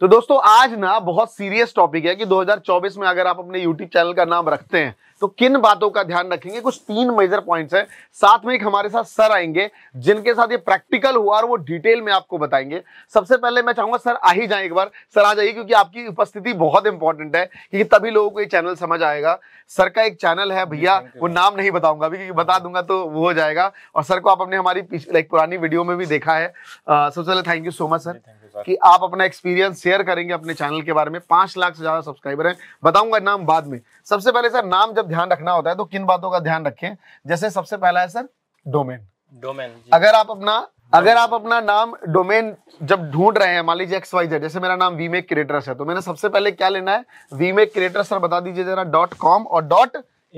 तो दोस्तों आज ना बहुत सीरियस टॉपिक है कि 2024 में अगर आप अपने यूट्यूब चैनल का नाम रखते हैं तो किन बातों का ध्यान रखेंगे कुछ तीन मेजर पॉइंट्स हैं साथ में एक हमारे साथ सर आएंगे जिनके साथ ये प्रैक्टिकल हुआ और वो डिटेल में आपको बताएंगे सबसे पहले मैं चाहूंगा सर आ ही जाए एक बार सर आ जाइए क्योंकि आपकी उपस्थिति बहुत इंपॉर्टेंट है क्योंकि तभी लोगों को ये चैनल समझ आएगा सर का एक चैनल है भैया वो नाम नहीं बताऊंगा अभी क्योंकि बता दूंगा तो वो हो जाएगा और सर को आप अपने हमारी लाइक पुरानी वीडियो में भी देखा है सबसे पहले thank you so much sir कि आप अपना एक्सपीरियंस शेयर करेंगे अपने चैनल के बारे में पांच लाख से ज्यादा सब्सक्राइबर हैं बताऊंगा नाम बाद में सबसे पहले सर नाम जब जब मतलब ध्यान रखना होता है तो किन बातों का ध्यान रखें जैसे सबसे पहला है सर डोमेन डोमेन अगर आप अपना अगर आप अपना नाम डोमेन जब ढूंढ रहे हैं मान लीजिए एक्स वाई जेड जैसे मेरा नाम वीमेक क्रिएटर्स है तो मैंने सबसे पहले क्या लेना है वीमेक क्रिएटर्स सर बता दीजिए जरा डॉट कॉम और डॉट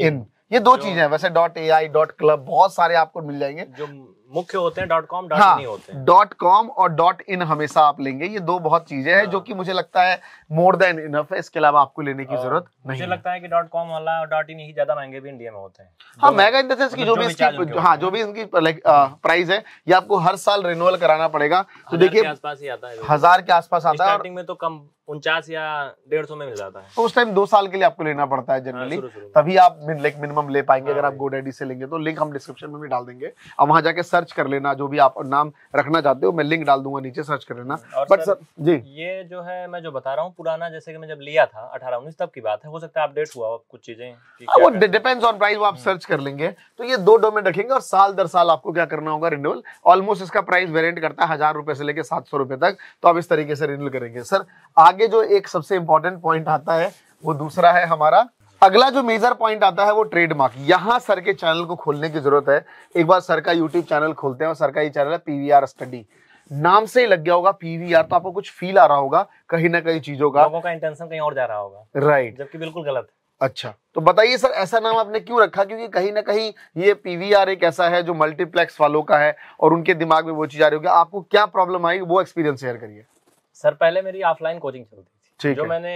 इन ये दो चीजें हैं वैसे dot A I dot club बहुत सारे आपको मिल जाएंगे जो मुख्य होते हैं डॉट कॉम डॉट हाँ, होते हैं डॉट कॉम और डॉट इन हमेशा आप लेंगे ये दो बहुत चीजें हैं हाँ। जो कि मुझे लगता है मोर देन इनफ है इसके अलावा आपको लेने की जरूरत नहीं मुझे लगता है कि डॉट कॉम वाला और डॉट इन ही ज्यादा महंगे भी इंडिया में होते हैं हाँ मेगा इन देंस की जो भी इसकी हाँ जो भी इनकी प्राइस uh, है ये आपको हर साल रिन्यूअल कराना पड़ेगा तो देखिए आसपास ही आता है हजार के आसपास आता है स्टार्टिंग में तो कम उनचास या डेढ़ सौ में मिल जाता है तो उस टाइम दो साल के लिए आपको लेना पड़ता है जनरली हाँ, तभी आप लाइक मिनिमम ले पाएंगे अगर आप गोडेडी हाँ, से लेंगे तो लिंक हम डिस्क्रिप्शन में भी डाल देंगे अब वहां जाके सर सर्च कर लेना जो भी आप नाम रखना चाहते हो मैं लिंक डाल दूंगा नीचे सर्च कर लेना बट सर जी ये जो है मैं जो बता रहा हूँ पुराना जैसे कि मैं जब लिया था अठारह उन्नीस तब की बात है हो सकता है अपडेट हुआ कुछ चीजें वो डिपेंड्स ऑन प्राइस वो आप सर्च हम्म। कर लेंगे तो ये दो डोमेन रखेंगे और साल दर साल आपको क्या करना होगा रिन्यूअल ऑलमोस्ट इसका प्राइस वेरिएंट करता है हजार रुपए से लेकर सात सौ रुपए तक तो आप इस तरीके से रिन्यूअल करेंगे सर आगे जो एक सबसे इंपॉर्टेंट पॉइंट आता है वो दूसरा है हमारा अगला जो मेजर पॉइंट आता है वो ट्रेडमार्क यहाँ सर के चैनल को खोलने की जरूरत है एक बार सर का यूट्यूब चैनल खोलते हैं और सर का ये चैनल है पीवीआर स्टडी नाम से ही लग गया होगा पीवीआर तो आपको कुछ फील आ रहा होगा कहीं ना कहीं चीजों का लोगों का इंटेंशन कहीं और जा रहा होगा राइट जबकि बिल्कुल गलत अच्छा तो बताइए सर ऐसा नाम आपने क्यों रखा क्योंकि कहीं ना कहीं ये पीवीआर एक ऐसा है जो मल्टीप्लेक्स वालों का है और उनके दिमाग में वो चीज आ रही होगी आपको क्या प्रॉब्लम आई वो एक्सपीरियंस शेयर करिए सर पहले मेरी ऑफलाइन कोचिंग चलती थी जो मैंने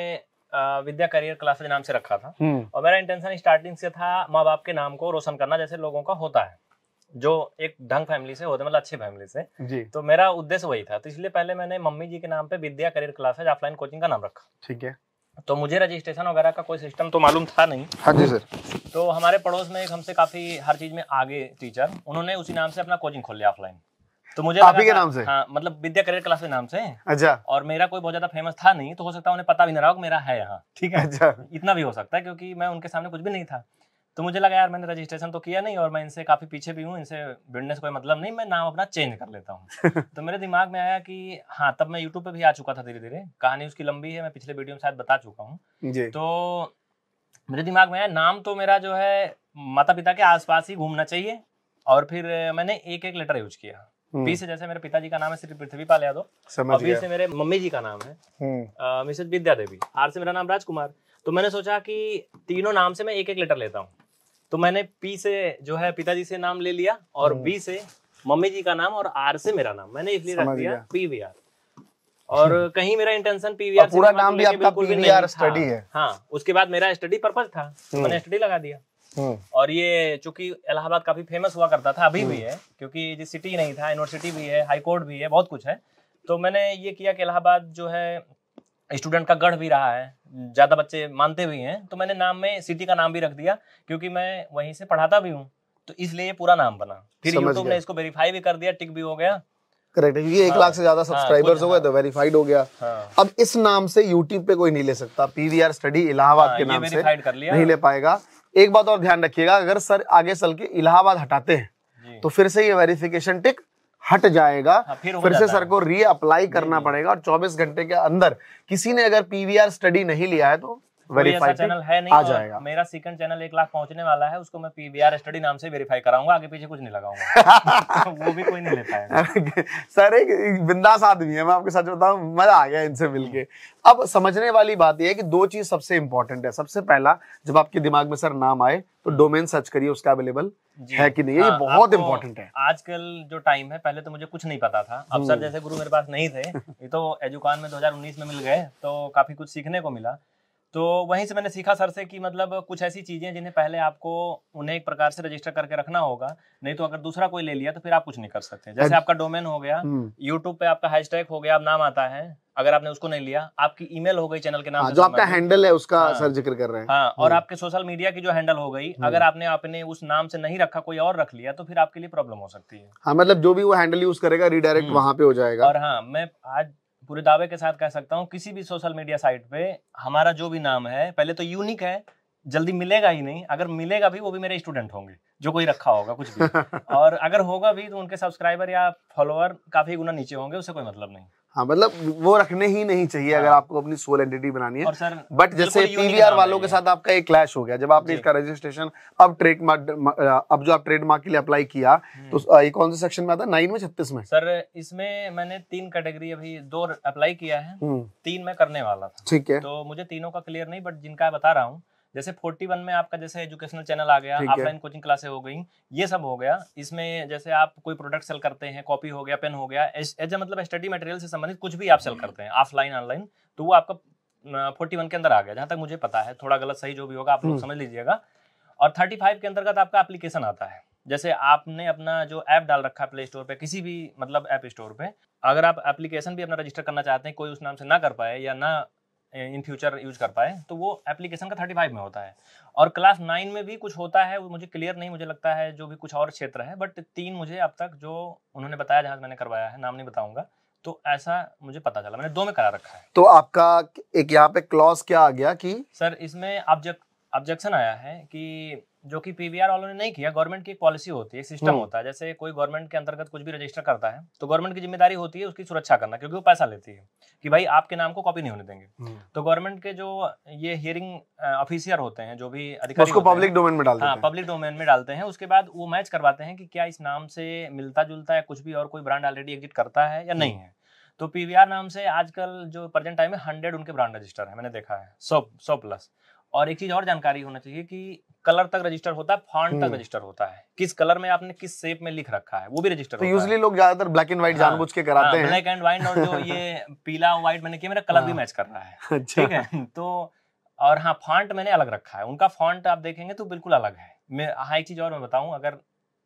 विद्या करियर क्लासेज नाम से रखा था हम्म। और मेरा इंटेंशन स्टार्टिंग से था माँ बाप के नाम को रोशन करना जैसे लोगों का होता है जो एक ढंग फैमिली से होते मतलब अच्छी फैमिली से जी तो मेरा उद्देश्य वही था तो इसलिए पहले मैंने मम्मी जी के नाम पे Vidya career classes offline coaching का नाम रखा ठीक है तो मुझे रजिस्ट्रेशन वगैरह का कोई सिस्टम तो मालूम था नहीं हाँ जी सर तो हमारे पड़ोस में एक हमसे काफी हर चीज में आगे टीचर उन्होंने उसी नाम से अपना कोचिंग खोल लिया ऑफलाइन तो मुझे आप ही के नाम से हाँ, मतलब विद्या करियर क्लास के नाम से अच्छा और मेरा कोई बहुत ज्यादा फेमस था नहीं तो हो सकता उन्हें पता भी ना रहा मेरा है यहाँ ठीक है अच्छा इतना भी हो सकता है क्योंकि मैं उनके सामने कुछ भी नहीं था तो मुझे लगा यार मैंने रजिस्ट्रेशन तो किया नहीं और मैं इनसे काफी पीछे भी हूँ इनसे भिड़ने से कोई मतलब नहीं मैं नाम अपना चेंज कर लेता हूँ तो मेरे दिमाग में आया कि हाँ तब मैं यूट्यूब पे भी आ चुका था धीरे धीरे कहानी उसकी लंबी है मैं पिछले वीडियो में शायद बता चुका हूँ तो मेरे दिमाग में आया नाम तो मेरा जो है माता पिता के आसपास ही घूमना चाहिए और फिर मैंने एक एक लेटर यूज किया हम्म। बी से जैसे मेरे पिताजी का नाम है श्री पृथ्वीपाल यादव और बी से मेरे मम्मी जी का नाम है हम्म। मिसेज विद्या देवी आर से मेरा नाम राजकुमार तो मैंने सोचा कि तीनों नाम से मैं एक एक लेटर लेता हूँ तो मैंने पी से जो है पिताजी से नाम ले लिया और हम्म। बी से मम्मी जी का नाम और आर से मेरा नाम मैंने इसलिए रख दिया पी वी आर और कहीं मेरा इंटेंशन पीवीआर पूरा नाम भी आपका पीवीआर स्टडी है हाँ उसके बाद मेरा स्टडी पर्पज था तो मैंने स्टडी लगा दिया हाँ। और ये चूंकि इलाहाबाद काफी फेमस हुआ करता था अभी भी हम्म। है क्योंकि ये सिटी नहीं था यूनिवर्सिटी भी है हाई कोर्ट भी है बहुत कुछ है तो मैंने ये किया कि इलाहाबाद जो है स्टूडेंट का गढ़ भी रहा है ज़्यादा बच्चे मानते भी हैं तो मैंने नाम में सिटी का नाम भी रख दिया क्योंकि मैं वहीं से पढ़ाता भी हूँ तो इसलिए ये पूरा नाम बना फिर यूट्यूब ने इसको वेरीफाई भी कर दिया टिक भी हो गया करेक्ट ये क्योंकि एक हाँ। लाख से ज्यादा सब्सक्राइबर्स हाँ, हो गए हाँ। तो वेरीफाइड हो गया हाँ, अब इस नाम से यूट्यूब पे कोई नहीं ले सकता पीवीआर स्टडी इलाहाबाद हाँ, के नाम से नहीं ले पाएगा एक बात और ध्यान रखिएगा अगर सर आगे चल के इलाहाबाद हटाते हैं तो फिर से ये वेरिफिकेशन टिक हट जाएगा हाँ, फिर, फिर से सर को रीअप्लाई करना पड़ेगा और 24 घंटे के अंदर किसी ने अगर पीवीआर स्टडी नहीं लिया है तो नहीं मेरा चैनल एक लाख पहुंचने वाला है उसको कुछ नहीं लगाऊंगा वो भी सर एक है अब समझने वाली बात यह कि दो चीज सबसे इंपॉर्टेंट है सबसे पहला जब आपके दिमाग में सर नाम आए तो डोमेन सर्च करिए उसका अवेलेबल है कि नहीं है ये हाँ, बहुत इंपॉर्टेंट है आजकल जो टाइम है पहले तो मुझे कुछ नहीं पता था अब सर हम्म। जैसे गुरु मेरे पास नहीं थे ये तो एजुकान में 2019 में मिल गए तो काफी कुछ सीखने को मिला तो वहीं से मैंने सीखा सर से कि मतलब कुछ ऐसी चीज़ें जिन्हें पहले आपको उन्हें एक प्रकार से रजिस्टर करके रखना होगा नहीं तो अगर दूसरा कोई ले लिया तो फिर आप कुछ नहीं कर सकते जैसे आपका डोमेन हो गया यूट्यूब हम्म। पे आपका हैशटैग हो गया आप नाम आता है अगर आपने उसको नहीं लिया आपकी ईमेल हो गई चैनल के नाम हाँ, जो आपका हैंडल है उसका हाँ। सर जिक्र कर रहे हैं हाँ, और हम्म। आपके सोशल मीडिया की जो हैंडल हो गई हम्म। अगर आपने आपने उस नाम से नहीं रखा कोई और रख लिया तो फिर आपके लिए प्रॉब्लम हो सकती है हाँ मतलब जो भी वो हैंडल यूज करेगा रिडायरेक्ट वहां पे हो जाएगा और हाँ मैं आज पूरे दावे के साथ कह सकता हूँ किसी भी सोशल मीडिया साइट पे हमारा जो भी नाम है पहले तो यूनिक है जल्दी मिलेगा ही नहीं अगर मिलेगा भी वो भी मेरे स्टूडेंट होंगे जो कोई रखा होगा कुछ भी और अगर होगा भी तो उनके सब्सक्राइबर या फॉलोअर काफी गुना नीचे होंगे उससे कोई मतलब नहीं हाँ मतलब वो रखने ही नहीं चाहिए अगर हाँ। आपको अपनी सोल एंटिटी बनानी है बट जैसे पीवीआर वालों के साथ आपका एक क्लैश हो गया जब आपने इसका रजिस्ट्रेशन अब ट्रेडमार्क अब जो आप ट्रेडमार्क के लिए अप्लाई किया हम्म। तो ये कौन से सेक्शन में आता है नाइन में छत्तीस में सर इसमें मैंने तीन कैटेगरी अभी दो अप्लाई किया है हम्म। तीन में करने वाला था ठीक है तो मुझे तीनों का क्लियर नहीं बट जिनका बता रहा हूँ जैसे फोर्टी वन में आपका जैसे एजुकेशनल चैनल आ गया ऑफलाइन कोचिंग क्लासे हो गई ये सब हो गया इसमें जैसे आप कोई प्रोडक्ट सेल करते हैं कॉपी हो गया पेन हो गया एज मतलब स्टडी मटेरियल से संबंधित कुछ भी आप सेल हम्म। करते हैं ऑफलाइन ऑनलाइन तो वो आपका फोर्टी वन के अंदर आ गया जहाँ तक मुझे पता है थोड़ा गलत सही जो भी होगा आप लोग हम्म। समझ लीजिएगा और थर्टी फाइव के अंतर्गत आपका एप्लीकेशन आता है जैसे आपने अपना जो ऐप डाल रखा है प्ले स्टोर पे किसी भी मतलब ऐप स्टोर पे अगर आप एप्लीकेशन भी अपना रजिस्टर करना चाहते हैं कोई उस नाम से ना कर पाए या ना इन फ्यूचर यूज कर पाए तो वो एप्लीकेशन का थर्टी फाइव में होता है और क्लास नाइन में भी कुछ होता है वो मुझे क्लियर नहीं मुझे लगता है जो भी कुछ और क्षेत्र है बट तीन मुझे अब तक जो उन्होंने बताया जहाँ मैंने करवाया है नाम नहीं बताऊँगा तो ऐसा मुझे पता चला मैंने दो में करा रखा है तो आपका एक यहाँ पे क्लॉज क्या आ गया कि सर इसमें ऑब्जेक्ट ऑब्जेक्शन आया है कि जो कि पीवीआर वालों ने नहीं किया गवर्नमेंट की एक पॉलिसी होती है सिस्टम हम्म। होता है जैसे कोई गवर्नमेंट के अंतर्गत कुछ भी रजिस्टर करता है तो गवर्नमेंट की जिम्मेदारी होती है उसकी सुरक्षा करना क्योंकि वो पैसा लेती है कि भाई आपके नाम को कॉपी नहीं होने देंगे हम्म। तो गवर्नमेंट के जो ये हियरिंग ऑफिसियर होते हैं जो भी अधिकारी पब्लिक डोमेन में डालते हाँ, हैं पब्लिक डोमेन में डालते हैं उसके बाद वो मैच करवाते हैं कि क्या इस नाम से मिलता जुलता है कुछ भी और कोई ब्रांड ऑलरेडी एग्जिट करता है या नहीं हम्म। है तो पीवीआर नाम से आजकल जो प्रेजेंट टाइम में हंड्रेड उनके ब्रांड रजिस्टर है मैंने देखा है सौ सौ प्लस और एक चीज और जानकारी होना चाहिए कि कलर तक रजिस्टर होता है फॉन्ट तक रजिस्टर हम्म। होता है किस कलर में आपने किस शेप में लिख रखा है वो भी रजिस्टर तो यूजली लोग ज्यादातर ब्लैक एंड व्हाइट जानबूझ के कराते हाँ, हैं ब्लैक एंड व्हाइट और जो ये पीला व्हाइट मैंने किया मेरा कलर भी मैच हाँ। कर रहा है अच्छा। ठीक है तो और हाँ फॉन्ट मैंने अलग रखा है उनका फॉन्ट आप देखेंगे तो बिल्कुल अलग है मैं हाँ एक चीज और मैं बताऊं अगर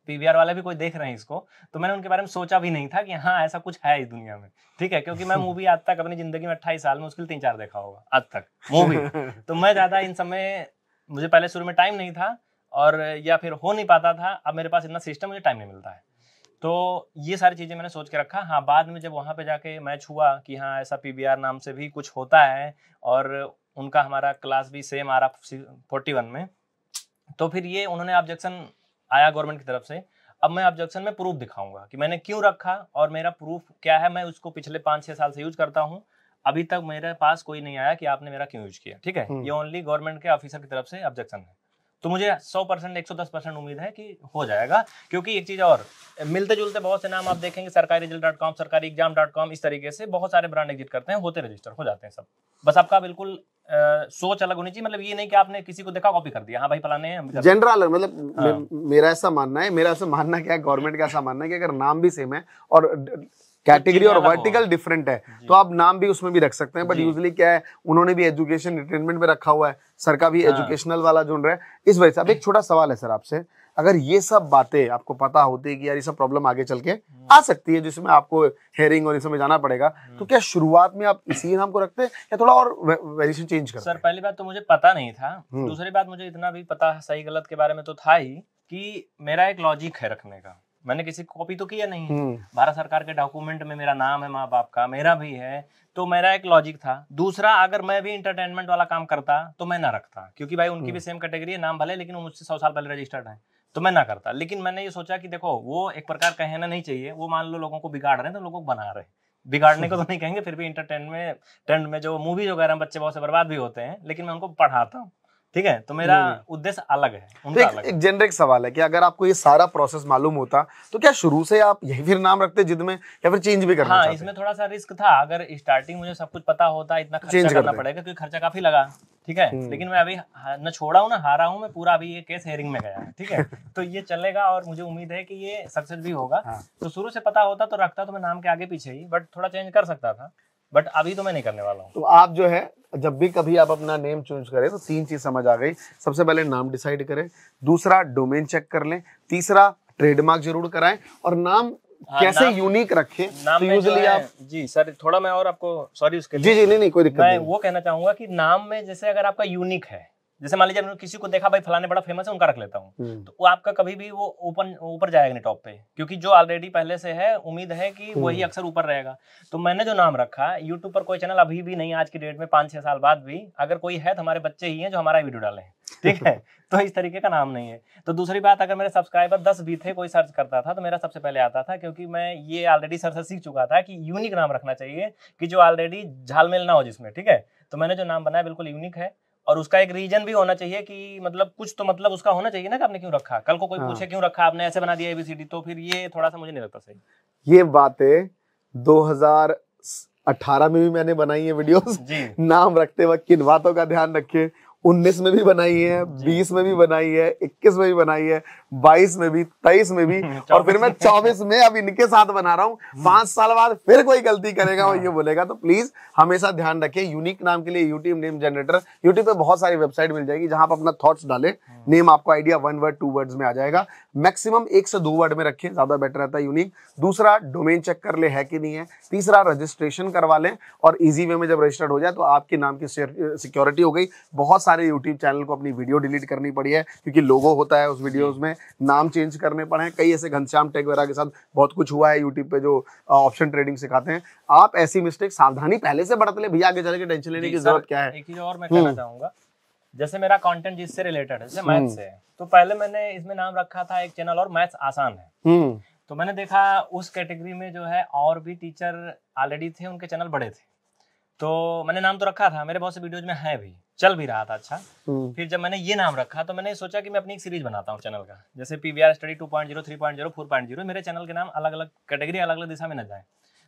पीवीआर वाले भी कोई देख रहे हैं इसको तो मैंने उनके बारे में सोचा भी नहीं था कि हाँ ऐसा कुछ है इस दुनिया में ठीक है क्योंकि मैं मूवी आज तक अपनी जिंदगी में अट्ठाईस साल में उसके लिए तीन चार देखा होगा आज तक मूवी तो मैं ज्यादा इन समय मुझे पहले शुरू में टाइम नहीं था और या फिर हो नहीं पाता था अब मेरे पास इतना सिस्टम मुझे टाइम नहीं मिलता है तो ये सारी चीज़ें मैंने सोच के रखा हाँ बाद में जब वहां पे जाके मैच हुआ कि हाँ ऐसा पी नाम से भी कुछ होता है और उनका हमारा क्लास भी सेम आ रहा फोर्टी वन में तो फिर ये उन्होंने ऑब्जेक्शन आया गवर्नमेंट की तरफ से अब मैं ऑब्जेक्शन में प्रूफ दिखाऊंगा कि मैंने क्यों रखा और मेरा प्रूफ क्या है मैं उसको पिछले पांच छह साल से यूज करता हूँ अभी तक मेरे पास कोई नहीं आया कि आपने मेरा क्यों यूज किया ठीक है हम्म। ये ओनली गवर्नमेंट के ऑफिसर की तरफ से ऑब्जेक्शन है तो मुझे 100 परसेंट एक परसेंट उम्मीद है कि हो जाएगा क्योंकि एक चीज़ और मिलते जुलते बहुत से नाम आप देखेंगे Sarkari result dot com Sarkari exam dot com इस तरीके से बहुत सारे ब्रांड एग्जिट करते हैं होते रजिस्टर हो जाते हैं सब बस आपका बिल्कुल सोच अलग होनी चाहिए मतलब ये नहीं कि आपने किसी को देखा कॉपी कर दिया हाँ भाई फलाने हैं जनरल मतलब हाँ। मेरा ऐसा मानना है मेरा ऐसा मानना क्या गवर्नमेंट का ऐसा मानना है कि अगर नाम भी सेम है और कैटेगरी और वर्टिकल डिफरेंट है तो आप नाम भी उसमें भी रख सकते हैं बट यूजली क्या है उन्होंने भी एजुकेशन रिटेनमेंट में रखा हुआ है सर का भी एजुकेशनल हाँ। वाला जो है इस वजह से अब एक छोटा सवाल है सर आपसे अगर ये सब बातें आपको पता होती कि यार ये सब प्रॉब्लम आगे चल के हम्म। आ सकती है जिसमें आपको हेयरिंग और इन में जाना पड़ेगा तो हम्म। क्या शुरुआत में आप इसी नाम को रखते हैं या थोड़ा और वेरिएशन चेंज करते सर पहली बात तो मुझे पता नहीं था हम्म। दूसरी बात मुझे इतना भी पता सही गलत के बारे में तो था ही कि मेरा एक लॉजिक है रखने का मैंने किसी को कॉपी तो किया नहीं भारत सरकार के डॉक्यूमेंट में मेरा नाम है माँ बाप का मेरा भी है तो मेरा एक लॉजिक था दूसरा अगर मैं भी इंटरटेनमेंट वाला काम करता तो मैं ना रखता क्योंकि भाई उनकी भी सेम कैटेगरी है नाम भले लेकिन वो मुझसे सौ साल पहले रजिस्टर्ड है तो मैं ना करता लेकिन मैंने ये सोचा कि देखो वो एक प्रकार कहना नहीं चाहिए वो मान लो लोगों को बिगाड़ रहे हैं तो लोगों को बना रहे हैं बिगाड़ने को तो नहीं कहेंगे फिर भी इंटरटेन में टेंट में जो मूवीज वगैरह बच्चे बहुत से बर्बाद भी होते हैं लेकिन मैं उनको पढ़ाता हूँ ठीक है तो मेरा हम्म। उद्देश्य अलग है उनका तो एक, एक जेनरिक सवाल है कि अगर आपको ये सारा प्रोसेस मालूम होता तो क्या शुरू से आप यही फिर नाम रखते जिद में या फिर चेंज भी करना हाँ, इसमें थोड़ा सा रिस्क था अगर स्टार्टिंग मुझे सब कुछ पता होता इतना खर्चा करना कर पड़ेगा क्योंकि खर्चा काफी लगा ठीक है हम्म। लेकिन मैं अभी न छोड़ा हूँ ना हारा हूँ मैं पूरा अभी ये केस हेयरिंग में गया ठीक है तो ये चलेगा और मुझे उम्मीद है कि ये सक्सेस भी होगा हाँ। तो शुरू से पता होता तो रखता तो मैं नाम के आगे पीछे ही बट थोड़ा चेंज कर सकता था बट अभी तो मैं नहीं करने वाला हूँ तो आप जो है जब भी कभी आप अपना नेम चेंज करें तो तीन चीज समझ आ गई सबसे पहले नाम डिसाइड करें दूसरा डोमेन चेक कर लें तीसरा ट्रेडमार्क जरूर कराएं और नाम आ, हाँ, कैसे यूनिक रखें नाम तो यूजली आप जी सर थोड़ा मैं और आपको सॉरी उसके लिए जी जी नहीं नहीं कोई दिक्कत नहीं। वो कहना चाहूंगा कि नाम में जैसे अगर आपका यूनिक है जैसे मान लीजिए किसी को देखा भाई फलाने बड़ा फेमस है उनका रख लेता हूँ हम्म। तो वो आपका कभी भी वो ओपन ऊपर जाएगा नहीं टॉप पे क्योंकि जो ऑलरेडी पहले से है उम्मीद है कि हम्म। वही अक्सर ऊपर रहेगा तो मैंने जो नाम रखा यूट्यूब पर कोई चैनल अभी भी नहीं आज की डेट में पाँच छह साल बाद भी अगर कोई है तो हमारे बच्चे ही है जो हमारा वीडियो डाले ठीक है तो इस तरीके का नाम नहीं है तो दूसरी बात अगर मेरे सब्सक्राइबर दस भी थे कोई सर्च करता था तो मेरा सबसे पहले आता था क्योंकि मैं ये ऑलरेडी सर से सीख चुका था कि यूनिक नाम रखना चाहिए कि जो ऑलरेडी झालमेल ना हो जिसमें ठीक है तो मैंने जो नाम बनाया बिल्कुल यूनिक है और उसका एक रीजन भी होना चाहिए कि मतलब कुछ तो मतलब उसका होना चाहिए ना कि आपने क्यों रखा कल को कोई हाँ। पूछे क्यों रखा आपने ऐसे बना दिया एबीसीडी तो फिर ये थोड़ा सा मुझे नहीं लगता सही ये बातें 2018 में भी मैंने बनाई है वीडियोस नाम रखते वक्त किन बातों का ध्यान रखिए 19 में भी बनाई है 20 में भी बनाई है 21 में भी बनाई है बाईस में भी तेईस में भी और फिर मैं चौबीस में अब इनके साथ बना रहा हूँ पांच साल बाद फिर कोई गलती करेगा और हाँ। ये बोलेगा तो प्लीज हमेशा ध्यान रखें यूनिक नाम के लिए यूट्यूब नेम जनरेटर यूट्यूब पे बहुत सारी वेबसाइट मिल जाएगी जहां आप अपना थॉट्स डालें नेम हाँ। आपको idea one word two words में आ जाएगा मैक्सिमम एक से दो वर्ड में रखें ज्यादा बेटर रहता है यूनिक दूसरा डोमेन चेक कर ले है कि नहीं है तीसरा रजिस्ट्रेशन करवा लें और इजी वे में जब रजिस्टर्ड हो जाए तो आपके नाम की सिक्योरिटी हो गई बहुत सारे यूट्यूब चैनल को अपनी वीडियो डिलीट करनी पड़ी है क्योंकि लोगो होता है उस वीडियोज में नाम चेंज करने पड़े हैं कई ऐसे घनश्याम टेक वगैरह के साथ बहुत कुछ हुआ है यूट्यूब पे जो ऑप्शन ट्रेडिंग सिखाते हैं आप ऐसी मिस्टेक सावधानी पहले से बढ़ते ले भैया आगे चले के टेंशन लेने की जरूरत क्या है एक चीज और मैं कहना हम्म। चाहूंगा जैसे मेरा कंटेंट जिससे रिलेटेड है जैसे मैथ्स हम्म। से तो पहले मैंने इसमें नाम रखा था एक चैनल और मैथ्स आसान है हम्म। तो मैंने देखा उस कैटेगरी में जो है और भी टीचर ऑलरेडी थे उनके चैनल बड़े थे तो मैंने नाम तो रखा था मेरे बहुत से वीडियोज में है भी चल भी रहा था अच्छा हम्म। फिर जब मैंने ये नाम रखा तो मैंने सोचा कि मैं अपनी एक सीरीज बनाता हूँ चैनल का जैसे P V R study two point zero three point zero four point zero मेरे चैनल के नाम अलग अलग कैटेगरी अलग अलग दिशा में न जाए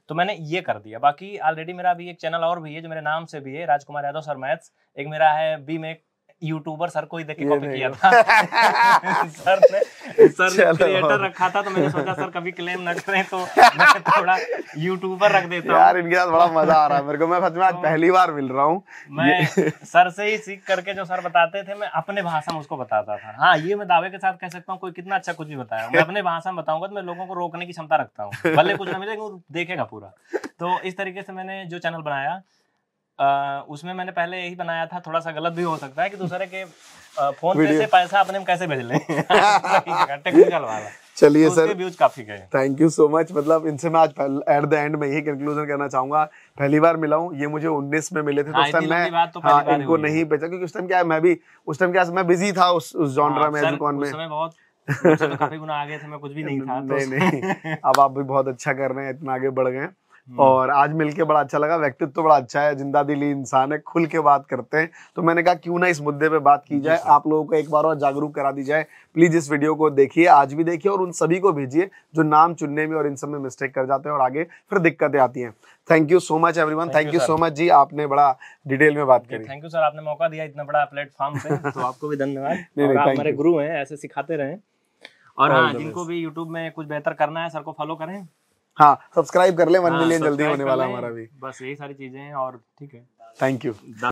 तो मैंने ये कर दिया बाकी ऑलरेडी मेरा अभी एक चैनल और भी है जो मेरे नाम से भी है राजकुमार यादव सर मैथ्स एक मेरा है बी मेक यूट्यूबर सर को ही देख के कॉपी किया था सर ने सर ने क्रिएटर रखा था तो मैंने सोचा सर कभी क्लेम ना करें तो मैं थोड़ा यूट्यूबर रख देता हूँ यार इनके साथ बड़ा मजा आ रहा है मेरे को मैं सच में आज तो पहली बार मिल रहा हूँ मैं सर से ही सीख करके जो सर बताते थे मैं अपने भाषा में उसको बताता था हाँ ये मैं दावे के साथ कह सकता हूँ कोई कितना अच्छा कुछ भी बताया मैं अपने भाषा में बताऊंगा तो मैं लोगों को रोकने की क्षमता रखता हूँ भले कुछ ना मिले देखेगा पूरा तो इस तरीके से मैंने जो चैनल बनाया उसमें मैंने पहले यही बनाया था थोड़ा सा गलत भी हो सकता है कि दूसरे के फोन पे से पैसा अपने कैसे भेज लें टेक्निकल वाला चलिए तो सर व्यूज काफी गए थैंक यू सो मच मतलब इनसे मैं आज एट द एंड में यही कंक्लूजन करना चाहूंगा पहली बार मिला हूँ ये मुझे 19 में मिले थे तो हाँ, उस टाइम मैं तो हाँ, इनको नहीं बेचा क्योंकि उस टाइम क्या है मैं भी उस टाइम क्या मैं बिजी था उस उस जॉनरा हाँ, में एजुकॉन में तो काफी गुना आगे थे मैं कुछ भी नहीं था तो नहीं नहीं अब आप भी बहुत अच्छा कर रहे हैं इतना आगे बढ़ गए हैं हम्म। और आज मिलके बड़ा अच्छा लगा व्यक्तित्व तो बड़ा अच्छा है जिंदा दिली इंसान है खुल के बात करते हैं तो मैंने कहा क्यों ना इस मुद्दे पे बात की जाए आप लोगों को एक बार और जागरूक करा दी जाए प्लीज इस वीडियो को देखिए आज भी देखिए और उन सभी को भेजिए जो नाम चुनने में और इन सब में मिस्टेक कर जाते हैं और आगे फिर दिक्कतें आती हैं thank you so much every thank you so much जी आपने बड़ा डिटेल में बात करी थैंक यू सर आपने मौका दिया इतना बड़ा प्लेटफॉर्म तो आपको भी धन्यवाद हमारे गुरु हैं ऐसे सिखाते रहे और हाँ जिनको भी यूट्यूब में कुछ बेहतर करना है सर को फॉलो करें हाँ सब्सक्राइब कर ले वन मिलियन हाँ, जल्दी होने वाला हमारा भी बस यही सारी चीजें हैं और ठीक है थैंक यू